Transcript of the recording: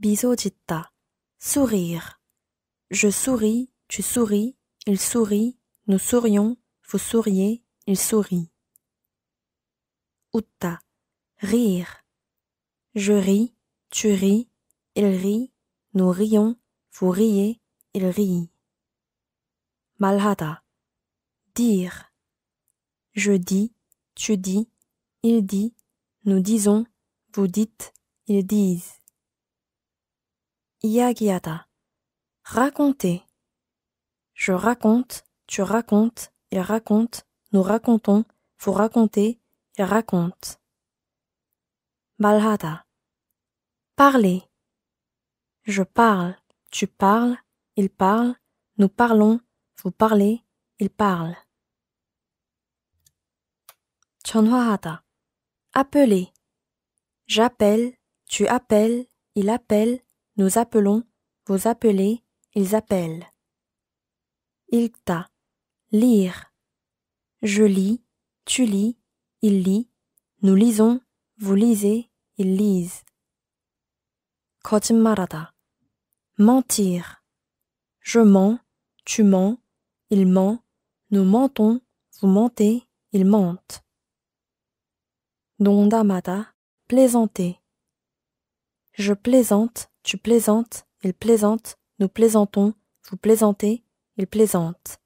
Bisogita. Sourire. Je souris, tu souris, il sourit, nous sourions, vous souriez, il sourit. Uta Rire. Je ris, tu ris, il rit, nous rions, vous riez, il rit. Malhada. Dire. Je dis, tu dis, il dit, nous disons, vous dites, ils disent. 이야기하다. Raconter. Je raconte, tu racontes, il raconte, nous racontons, vous racontez, il raconte. Balhata, Parler. Je parle, tu parles, il parle, nous parlons, vous parlez, il parle. 전화하다. Appeler. J'appelle, tu appelles, il appelle, nous appelons, vous appelez, ils appellent. Ilta, lire. Je lis, tu lis, il lit, nous lisons, vous lisez, ils lisent. 거짓말하다. Mentir. Je mens, tu mens, il ment, nous mentons, vous mentez, ils mentent. Dondamata, plaisanter. Je plaisante, je plaisante, il plaisante, nous plaisantons, vous plaisantez, il plaisante.